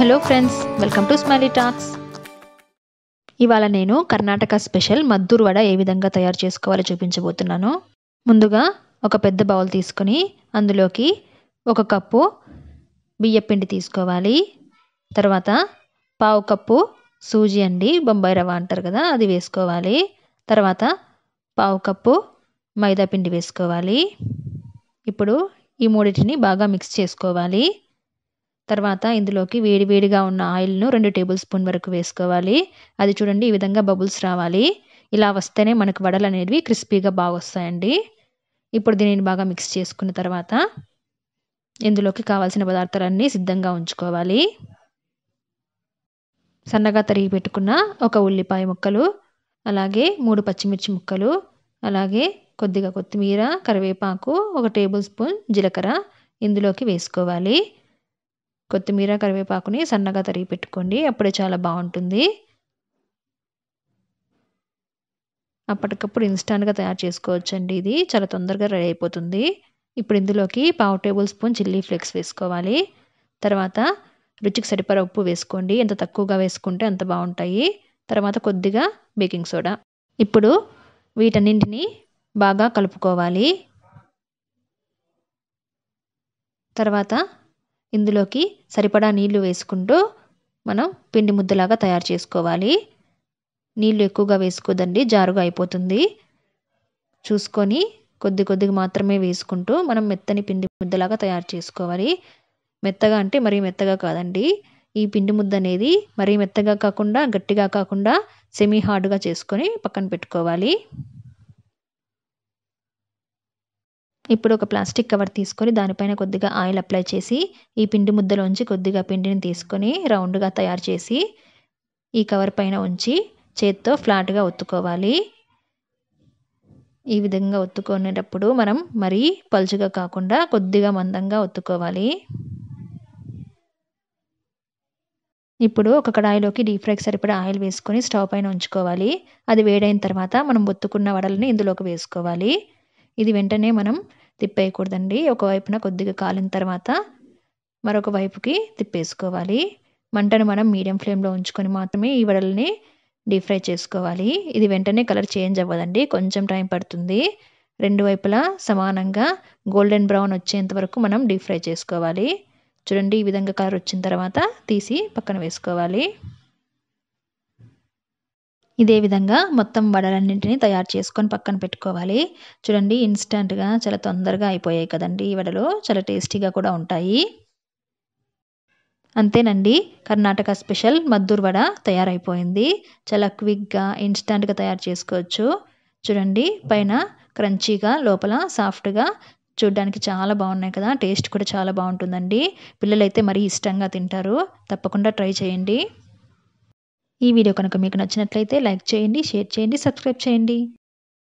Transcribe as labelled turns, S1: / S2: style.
S1: hello friends welcome to smiley talks ఇవాళ నేను Karnataka special Maddur vada ఏ విధంగా తయారు చేసుకోవాలో చూపించబోతున్నాను ముందుగా ఒక పెద్ద బౌల్ తీసుకొని అందులోకి ఒక కప్పు బియ్యపిండి తీసుకోవాలి తర్వాత పావు కప్పు సూజీ అండి బొంబాయి రవ్వ అంటారు కదా అది వేసుకోవాలి తర్వాత పావు కప్పు మైదా పిండి వేసుకోవాలి ఇప్పుడు ఈ మూడింటిని బాగా మిక్స్ చేసుకోవాలి తర్వాత ఇందులోకి వేడివేడిగా ఉన్న ఆయిల్ను రెండు టేబుల్ స్పూన్ వరకు వేసుకోవాలి అది చూడండి ఈ విధంగా బబుల్స్ రావాలి ఇలా వస్తేనే మనకు వడలు అనేవి క్రిస్పీగా బాగా వస్తాయండి ఇప్పుడు దీనిని బాగా మిక్స్ చేసుకున్న తర్వాత ఇందులోకి కావాల్సిన పదార్థాలన్నీ సిద్ధంగా ఉంచుకోవాలి సన్నగా తరిగి పెట్టుకున్న ఒక ఉల్లిపాయ ముక్కలు అలాగే మూడు పచ్చిమిర్చి ముక్కలు అలాగే కొద్దిగా కొత్తిమీర కరివేపాకు ఒక టేబుల్ స్పూన్ జీలకర్ర ఇందులోకి వేసుకోవాలి కొత్తిమీర కరివేపాకుని సన్నగా తరిగి పెట్టుకోండి అప్పుడే చాలా బాగుంటుంది అప్పటికప్పుడు ఇన్స్టాంట్గా తయారు చేసుకోవచ్చండి ఇది చాలా తొందరగా రెడీ అయిపోతుంది ఇప్పుడు ఇందులోకి పావు టేబుల్ స్పూన్ చిల్లీ ఫ్లేక్స్ వేసుకోవాలి తర్వాత రుచికి సరిపడ ఉప్పు వేసుకోండి ఎంత తక్కువగా వేసుకుంటే అంత బాగుంటాయి తర్వాత కొద్దిగా బేకింగ్ సోడా ఇప్పుడు వీటన్నింటినీ బాగా కలుపుకోవాలి తర్వాత ఇందులోకి సరిపడా నీళ్లు వేసుకుంటూ మనం పిండి ముద్దలాగా తయారు చేసుకోవాలి నీళ్లు ఎక్కువగా వేసుకోదండి జారుగా అయిపోతుంది చూసుకొని కొద్ది కొద్దిగా మాత్రమే వేసుకుంటూ మనం మెత్తని పిండి ముద్దలాగా తయారు చేసుకోవాలి మెత్తగా అంటే మరీ మెత్తగా కాదండి ఈ పిండి ముద్ద అనేది మరీ మెత్తగా కాకుండా గట్టిగా కాకుండా సెమీ హార్డ్గా చేసుకొని పక్కన పెట్టుకోవాలి ఇప్పుడు ఒక ప్లాస్టిక్ కవర్ తీసుకొని దానిపైన కొద్దిగా ఆయిల్ అప్లై చేసి ఈ పిండి ముద్దలోంచి కొద్దిగా పిండిని తీసుకొని రౌండ్గా తయారు చేసి ఈ కవర్ పైన ఉంచి చేత్తో ఫ్లాట్గా ఒత్తుకోవాలి ఈ విధంగా ఒత్తుకునేటప్పుడు మనం మరీ పలుచుగా కాకుండా కొద్దిగా మందంగా ఒత్తుకోవాలి ఇప్పుడు ఒక కడాయిలోకి డీప్ ఫ్రైకి సరిపడా ఆయిల్ వేసుకొని స్టవ్ పైన ఉంచుకోవాలి అది వేడైన తర్వాత మనం ఒత్తుకున్న వడలని ఇందులోకి వేసుకోవాలి ఇది వెంటనే మనం తిప్పేయకూడదండి ఒకవైపున కొద్దిగా కాలిన తర్వాత మరొక వైపుకి తిప్పేసుకోవాలి మంటను మనం మీడియం ఫ్లేమ్లో ఉంచుకొని మాత్రమే ఈ వడల్ని డీప్ ఫ్రై చేసుకోవాలి ఇది వెంటనే కలర్ చేంజ్ అవ్వదండి కొంచెం టైం పడుతుంది రెండు వైపులా సమానంగా గోల్డెన్ బ్రౌన్ వచ్చేంత వరకు మనం డీప్ ఫ్రై చేసుకోవాలి చూడండి ఈ విధంగా కలర్ వచ్చిన తర్వాత తీసి పక్కన వేసుకోవాలి ఇదే విధంగా మొత్తం వడలన్నింటినీ తయారు చేసుకొని పక్కన పెట్టుకోవాలి చూడండి ఇన్స్టంట్గా చాలా తొందరగా అయిపోయాయి కదండి ఈ వడలు చాలా టేస్టీగా కూడా ఉంటాయి అంతేనండి కర్ణాటక స్పెషల్ మద్దూర్ వడ తయారైపోయింది చాలా క్విక్గా ఇన్స్టంట్గా తయారు చేసుకోవచ్చు చూడండి పైన క్రంచీగా లోపల సాఫ్ట్గా చూడ్డానికి చాలా బాగున్నాయి కదా టేస్ట్ కూడా చాలా బాగుంటుందండి పిల్లలైతే మరీ ఇష్టంగా తింటారు తప్పకుండా ట్రై చేయండి ఈ వీడియో కనుక మీకు నచ్చినట్లయితే లైక్ చేయండి షేర్ చేయండి సబ్స్క్రైబ్ చేయండి